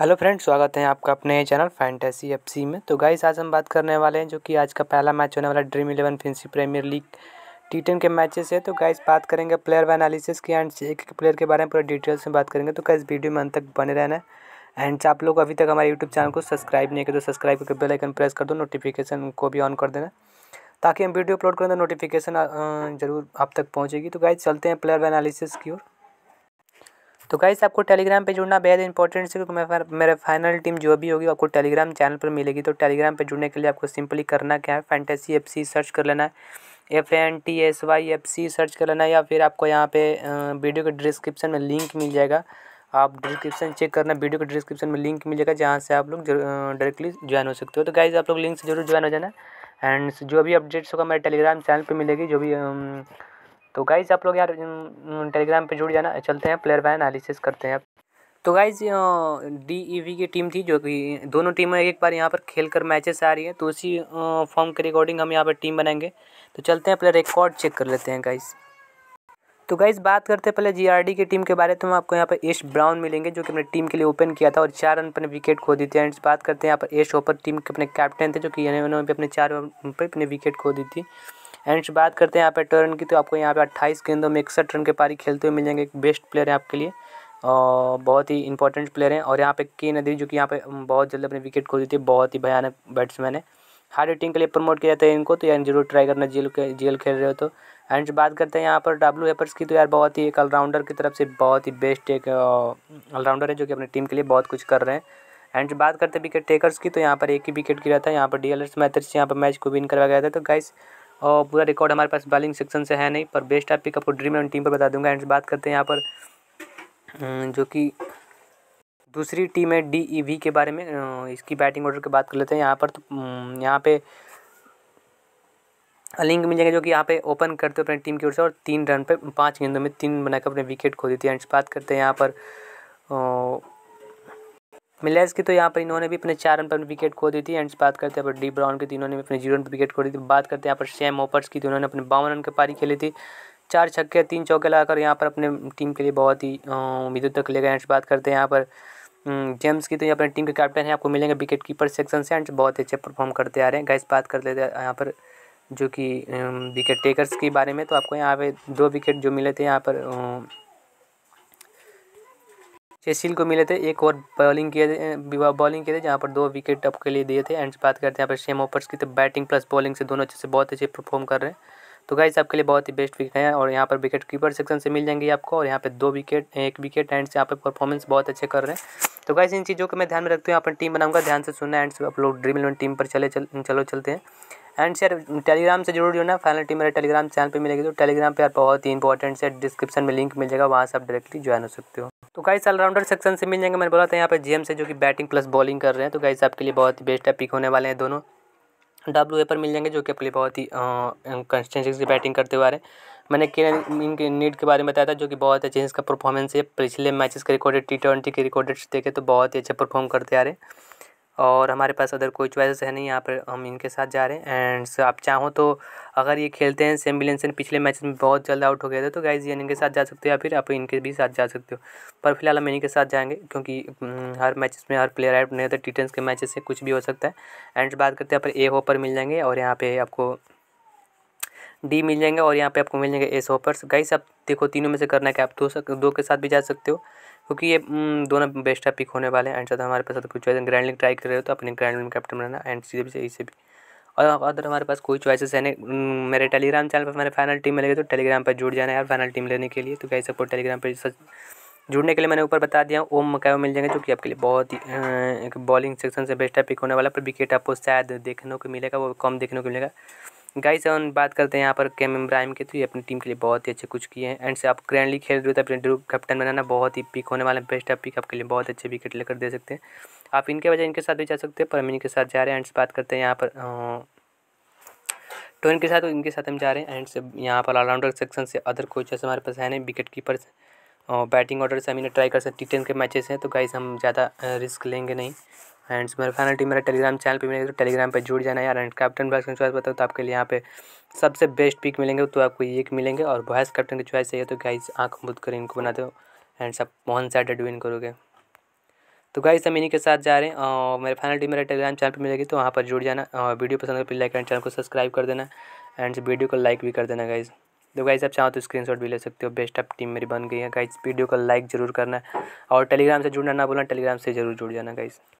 hello friend स्वागत है आपका अपने चैनल फैंटेसी एफ सी में तो गाइस आज हम बात करने वाले हैं जो कि आज का पहला मैच होने वाला ड्रीम इलेवन फिंसी प्रीमियर लीग टी टेन के मैचेस है तो गाइस बात करेंगे प्लेयर एनालिसिस की एंड एक प्लेयर के बारे में पूरा डिटेल्स में बात करेंगे तो गाइस वीडियो में अंत तक बने रहना एंड आप लोग अभी तक हमारे यूट्यूब चैनल को सब्सक्राइब नहीं किया तो सब्सक्राइब करके बेल आइकन प्रेस कर दो नोटिफिकेशन को भी ऑन कर देना ताकि हम वीडियो अपलोड करें तो नोटिफिकेशन जरूर आप तक पहुँचेगी तो गाइज चलते हैं प्लेयर एनालिसिस की ओर तो गाइस आपको टेलीग्राम पे जुड़ना बेहद इंपॉर्टेंट है क्योंकि मेरा फाइनल टीम जो भी होगी आपको टेलीग्राम चैनल पर मिलेगी तो टेलीग्राम पे जुड़ने के लिए आपको सिंपली करना क्या है फैंटेसी एफ सी सर्च कर लेना है F N T S Y F C search कर लेना या फिर आपको यहाँ पे वीडियो के डिस्क्रिप्शन में लिंक मिल जाएगा आप डिस्क्रिप्शन चेक करना वीडियो के डिस्क्रिप्शन में लिंक मिल जाएगा जहाँ से आप लोग डायरेक्टली ज्वाइन हो सकते हो तो गाइज आप लोग लिंक से जरूर ज्वाइन हो जाना एंड जो भी अपडेट्स होगा मेरे टेलीग्राम चैनल पर मिलेगी जो भी तो गाइज आप लोग यार टेलीग्राम पे जुड़ जाना चलते हैं प्लेयर बाय एनालिसिस करते हैं तो गाइज डी ई वी की टीम थी जो कि दोनों टीमें एक बार यहाँ पर खेल कर मैचेस आ रही हैं तो उसी फॉर्म के रिकॉर्डिंग हम यहाँ पर टीम बनाएंगे तो चलते हैं प्लेयर रिकॉर्ड चेक कर लेते हैं गाइज तो गाइज बात करते हैं पहले जीआरडी की टीम के बारे में तो हम आपको यहाँ पर एश ब्राउन मिलेंगे जो कि अपने टीम के लिए ओपन किया था और चार रन पर विकेट खो दी थी एंड बात करते हैं यहाँ पर एश ओपर टीम के अपने कैप्टन थे जो कि उन्होंने अपने चार रन पर अपने विकेट खो दी थी एंड बात करते हैं यहाँ पे टर्न की तो आपको यहाँ पे अट्ठाईस गेंदों में इकसठ रन के पारी खेलते हुए मिल जाएंगे एक बेस्ट प्लेयर है आपके लिए और बहुत ही इंपॉर्टेंट प्लेयर हैं और यहाँ पे के नदी जो कि यहाँ पे बहुत जल्द अपने विकेट खो देती है बहुत ही भयानक बैट्समैन है हार्ड हिटिंग के लिए प्रमोट किया जाता है इनको तो यार जरूर ट्राई करना जेल के जेल खेल रहे हो तो एंड बात करते हैं यहाँ पर डब्ल्यू एपर्स की तो यार बहुत ही एक ऑलराउंडर की तरफ से बहुत ही बेस्ट एक ऑलराउंडर है जो कि अपनी टीम के लिए बहुत कुछ कर रहे हैं एंड बात करते हैं विकेट टेकर्स की तो यहाँ पर एक ही विकेट गिरा था यहाँ पर डी एल एस मैथर्स यहाँ पर मैच को विन करवाया गया था तो गाइस और पूरा रिकॉर्ड हमारे पास बॉलिंग सेक्शन से है नहीं पर बेस्ट आप पिकअप को ड्रीम एंड टीम पर बता दूंगा एंड बात करते हैं यहाँ पर अं, जो कि दूसरी टीम है डी ई वी के बारे में अं, इसकी बैटिंग ऑर्डर की बात कर लेते हैं यहाँ पर तो अं, यहाँ पे अलिंग मिल जाएगा जो कि यहाँ पे ओपन करते अपने टीम की ओर से और तीन रन पे पाँच गेंदों में तीन बनाकर अपने विकेट खो देती है एंड बात करते हैं यहाँ पर मिलेस की तो यहाँ पर इन्होंने भी अपने चार रन पर विकेट खो दी थी एंड बात करते हैं डी ब्राउन की तो इन्होंने भी अपने जीरो रन पर विकेट खो दी थी बात करते हैं यहाँ पर सेम ओपर्स की तो इन्होंने अपने बावन रन की पारी खेली थी चार छक्के तीन चौके लगाकर यहाँ पर अपने टीम के लिए बहुत ही उम्मीदों तक ले गए एंड बात करते हैं यहाँ पर जेम्स की तो यहाँ पर टीम के कैप्टन हैं आपको मिलेंगे विकेट कीपर सेक्शन से एंड बहुत अच्छे परफॉर्म करते आ रहे हैं गैस बात कर लेते हैं यहाँ पर जो कि विकेट टेकर्स के बारे में तो आपको यहाँ पे दो विकेट जो मिले थे यहाँ पर चेसिल को मिले थे एक ओवर बॉलिंग किए थे बॉलिंग किए थे जहाँ पर दो विकेट आपके लिए दिए थे एंड बात करते हैं यहाँ पर सेम ओपर्स की तो बैटिंग प्लस बॉलिंग से दोनों अच्छे से बहुत अच्छे परफॉर्म कर रहे हैं तो गाइस आपके लिए बहुत ही बेस्ट विकेट है और यहाँ पर विकेट कीपर सेक्शन से मिल जाएंगे आपको और यहाँ पर दो विकेट एक विकेट एंड से यहाँ परफॉर्मेंस बहुत अच्छे कर रहे हैं तो गाइस इन चीज़ों को मैं ध्यान में रखते हूँ अपनी टीम बनाऊंगा ध्यान से सुनना एंड आप लोग ड्रीम इलेवन टीम पर चले चल चलो चलते हैं एंड सर टेलीग्राम से जरूर जुड़ना फाइनल टीम मेरे टेलीग्राम चैनल पर मिलेगी तो टेलीग्राम पर बहुत ही इंपॉर्टेंट से डिस्क्रिप्शन में लिंक मिल जाएगा वहाँ से आप डायरेक्टली ज्वाइन हो सकते हो तो गाइस ऑलराउंडर सेक्शन से मिल जाएंगे मैंने बोला था यहाँ पर जीएम से जो कि बैटिंग प्लस बॉलिंग कर रहे हैं तो गाइस आपके लिए बहुत ही बेस्ट है पिक होने वाले हैं दोनों डब्ल्यू ए पर मिल जाएंगे जो कि आपके लिए बहुत ही कंस्टेंसी से बैटिंग करते हुए आ रहे हैं मैंने इनके नीड के बारे में बताया था जो कि बहुत अच्छे इसका परफॉर्मेंस है पिछले मैचेस के रिकॉर्डेड टी ट्वेंटी के रिकॉर्डेड देखे तो बहुत ही अच्छा परफॉर्म करते आ रहे हैं और हमारे पास अदर कोई चॉइसेस है नहीं यहाँ पर हम इनके साथ जा रहे हैं एंड आप चाहो तो अगर ये खेलते हैं सेम बिलियन पिछले मैच में बहुत जल्द आउट हो गए थे तो गाइज ये इनके साथ जा सकते हो या फिर आप इनके भी साथ जा सकते हो पर फिलहाल हम इन्हीं के साथ जाएंगे क्योंकि हम्म, हर मैच में हर प्लेयर आउट नहीं होता तो टी के मैच से कुछ भी हो सकता है एंड बात करते हैं पर ए होपर मिल जाएंगे और यहाँ पर आपको डी मिल जाएंगे और यहाँ पर आपको मिल जाएंगे एस होपर्स गाइस आप देखो तीनों में से करना है कि आप दो दो के साथ भी जा सकते हो क्योंकि ये दोनों बेस्ट है पिक होने वाले हैं एंड साथ हमारे पास अगर कुछ ग्रैंड लिंग ट्राई कर रहे हो तो अपने ग्रैंड लिंग कैप्टन बनाना एंड सीधे भी से भी और अदर हमारे पास कोई चॉइसेस है नहीं मेरे टेलीग्राम चैनल पर मेरे फाइनल टीम मिलेगी तो टेलीग्राम पर जुड़ जाना यार फाइनल टीम लेने के लिए तो कैसे आपको टेलीग्राम पर जुड़ने के लिए मैंने ऊपर बता दिया ओम मकैव मिल जाएंगे जो कि आपके लिए बहुत ही एक बॉलिंग सेक्शन से बेस्ट है पिक होने वाला पर विकेट आपको शायद देखने को मिलेगा वो कम देखने को मिलेगा गाइस हम बात करते हैं यहाँ पर केम इब्राहिम के तो ये अपनी टीम के लिए बहुत ही अच्छे कुछ किए हैं एंड से आप ग्रैंडली खेल रहे हो तो अपने ड्रू कैप्टन बनाना बहुत ही पिक होने वाला बेस्ट पिक आपके लिए बहुत अच्छे विकेट लेकर दे सकते हैं आप इनके वजह इनके साथ भी जा सकते हैं पर हम इनके साथ जा रहे हैं एंड से बात करते हैं यहाँ पर टोन के साथ इनके साथ हम जा रहे हैं एंड से यहाँ पर ऑलराउंडर सेक्शन से अदर कोचेस हमारे पास हैं विकेट कीपर और बैटिंग ऑर्डर से हम इन्हें ट्राई कर सकते हैं टी टेन के मैचेस हैं तो गाइज हम ज़्यादा रिस्क लेंगे नहीं मेरे मेरा टीम मेरा टेलीग्राम चैनल पे मिलेगा तो टेलीग्राम पे जुड़ जाना यार एंड कैप्टन वॉइस की चॉइस बताओ तो आपके लिए यहाँ पे सबसे बेस्ट पिक मिलेंगे तो आपको ये एक मिलेंगे और वॉइस कैप्टन की चॉइस चाहिए तो गाइस आँख मुद कर इनको बना दो एंड सब मोहन साइड विन करोगे तो गाइज हम इन्हीं के साथ जा रहे हैं और मेरे फाइनल टीम मेरा टेलीग्राम चैनल पर मिलेगी तो वहाँ पर जुड़ जाना और वीडियो पसंद कर लाइक एंड चैनल को सब्सक्राइब कर देना एंड वीडियो को लाइक भी कर देना गाइज तो गाइज आप चाहो तो स्क्रीन भी ले सकते हो बेस्ट आप टीम मेरी बन गई है गाइज वीडियो को लाइक जरूर करना और टेलीग्राम से जुड़ना ना बोलना टेलीग्राम से जरूर जुड़ जाना गाइज